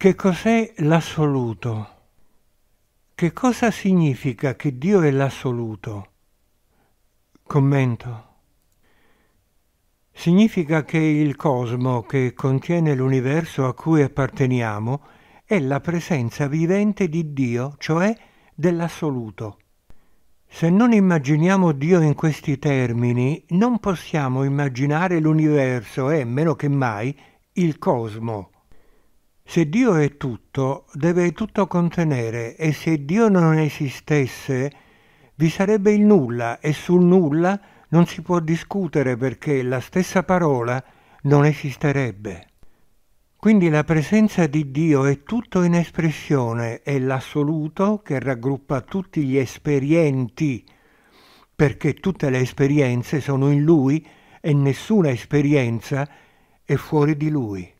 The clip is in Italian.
Che cos'è l'assoluto? Che cosa significa che Dio è l'assoluto? Commento. Significa che il cosmo che contiene l'universo a cui apparteniamo è la presenza vivente di Dio, cioè dell'assoluto. Se non immaginiamo Dio in questi termini, non possiamo immaginare l'universo e, eh, meno che mai, il cosmo. Se Dio è tutto, deve tutto contenere e se Dio non esistesse, vi sarebbe il nulla e sul nulla non si può discutere perché la stessa parola non esisterebbe. Quindi la presenza di Dio è tutto in espressione, è l'assoluto che raggruppa tutti gli esperienti, perché tutte le esperienze sono in Lui e nessuna esperienza è fuori di Lui.